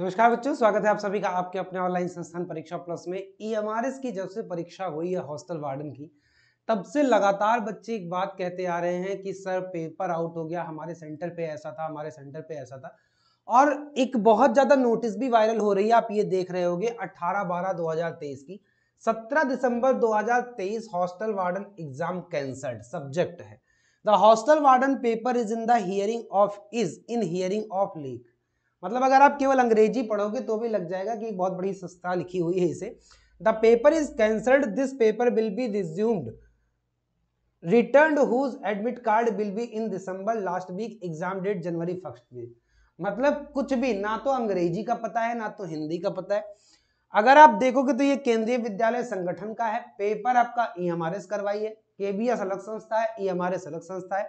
नमस्कार बच्चों स्वागत है आप सभी का आपके अपने ऑनलाइन संस्थान परीक्षा प्लस में ई e की जब से परीक्षा हुई है हॉस्टल वार्डन की तब से लगातार बच्चे एक बात कहते आ रहे हैं कि सर पेपर आउट हो गया हमारे सेंटर पे ऐसा था हमारे सेंटर पे ऐसा था और एक बहुत ज़्यादा नोटिस भी वायरल हो रही है आप ये देख रहे गए 18 बारह 2023 की 17 दिसंबर 2023 hostel warden exam cancelled subject है the hostel warden paper is in the hearing of is in hearing of leak मतलब अगर आप केवल अंग्रेजी पढ़ोगे तो भी लग जाएगा कि एक बहुत बड़ी संस्था लिखी हुई है इसे the paper is cancelled this paper will be resumed return whose admit card will be in December last week exam date January first week मतलब कुछ भी ना तो अंग्रेजी का पता है ना तो हिंदी का पता है अगर आप देखोगे तो ये केंद्रीय विद्यालय संगठन का है पेपर आपका ई एम आर एस करवाइए के बी एस अलग संस्था है ई एम आर एस अलग संस्था है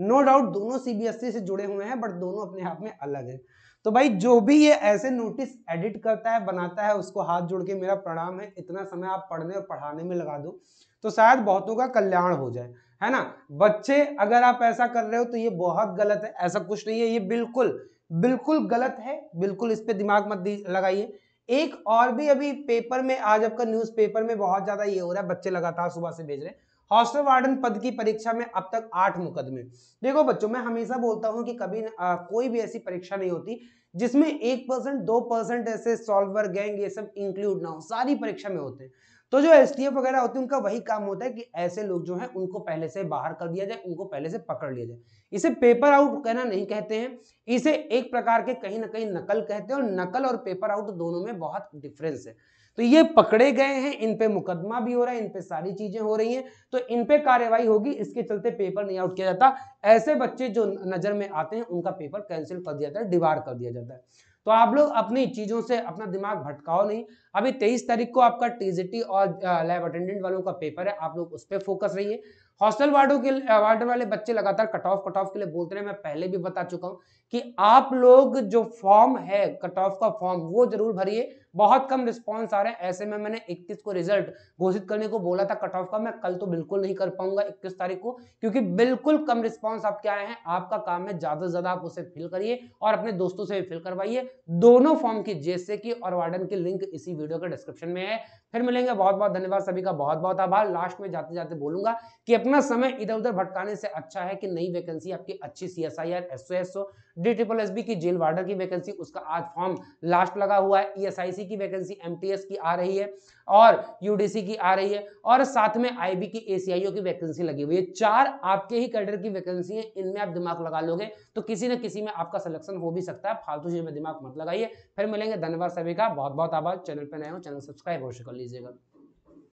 नो डाउट दोनों सीबीएसई e से जुड़े हुए हैं बट दोनों अपने आप में अलग है तो भाई जो भी ये ऐसे नोटिस एडिट करता है बनाता है उसको हाथ जोड़ के मेरा प्रणाम है इतना समय आप पढ़ने और पढ़ाने में लगा दो तो शायद बहुतों का कल्याण हो जाए है ना बच्चे अगर आप ऐसा कर रहे हो तो ये बहुत गलत है ऐसा कुछ नहीं है ये बिल्कुल बिल्कुल गलत है बिल्कुल इस पर दिमाग मत लगाइए एक और भी अभी पेपर में आज आपका न्यूज में बहुत ज़्यादा ये हो रहा है बच्चे लगातार सुबह से भेज रहे हैं हॉस्टल वार्डन पद की परीक्षा में अब तक आठ मुकदमे देखो बच्चों मैं हमेशा बोलता हूँ कि कभी आ, कोई भी ऐसी परीक्षा नहीं होती जिसमें एक परसेंट दो परसेंट ऐसे सॉल्वर गैंग ये सब इंक्लूड ना हो सारी परीक्षा में होते हैं तो जो एस वगैरह होते हैं उनका वही काम होता है कि ऐसे लोग जो हैं उनको पहले से बाहर कर दिया जाए उनको पहले से पकड़ लिया जाए इसे पेपर आउट कहना नहीं कहते हैं इसे एक प्रकार के कहीं ना कहीं नकल कहते हैं और नकल और पेपर आउट दोनों में बहुत डिफरेंस है तो ये पकड़े गए हैं इन पे मुकदमा भी हो रहा है इन पे सारी चीजें हो रही हैं तो इन पे कार्यवाही होगी इसके चलते पेपर नहीं आउट किया जाता ऐसे बच्चे जो नजर में आते हैं उनका पेपर कैंसिल कर दिया जाता है डिवार कर दिया जाता है तो आप लोग अपनी चीजों से अपना दिमाग भटकाओ नहीं अभी तेईस तारीख को आपका टीजीटी और लैब अटेंडेंट वालों का पेपर है आप लोग उस पर फोकस रहिए हॉस्टल वार्डों के वार्ड वाले बच्चे लगातार कट ऑफ कट ऑफ के लिए बोलते रहे मैं पहले भी बता चुका हूँ कि आप लोग जो फॉर्म है कट ऑफ का फॉर्म वो जरूर भरिए बहुत कम रिस्पॉन्स आ रहे हैं ऐसे में मैंने 31 को रिजल्ट घोषित करने को बोला था कट ऑफ का मैं कल तो बिल्कुल नहीं कर पाऊंगा 21 तारीख को क्योंकि बिल्कुल कम रिस्पॉन्स आपके आए हैं आपका काम है ज्यादा से ज्यादा आप उसे फिल करिए और अपने दोस्तों से भी फिल करवाइए दोनों फॉर्म की जेसे की और वार्डन की लिंक इसी वीडियो के डिस्क्रिप्शन में है फिर मिलेंगे बहुत बहुत धन्यवाद सभी का बहुत बहुत आभार लास्ट में जाते जाते बोलूंगा कि अपने इतना समय इधर उधर भटकाने से अच्छा है कि नई वैकेंसी आपकी अच्छी सी S I R S O S O D triple S B की जेल वार्डर की वैकेंसी उसका आज फॉर्म लास्ट लगा हुआ है ई एस आई सी की वैकेंसी एम टी एस की आ रही है और यू डी सी की आ रही है और साथ में आई बी की ए सी आई ओ की वैकेंसी लगी हुई है चार आपके ही कैडर की वैकेंसी है इनमें आप दिमाग लगा लोगे तो किसी न किसी में आपका सिलेक्शन हो भी सकता है फालतू चीज में दिमाग मत लगाइए फिर मिलेंगे धन्यवाद सभी का बहुत बहुत आभार चैनल पर नए हो चैनल सब्सक्राइब अवश्य कर लीजिएगा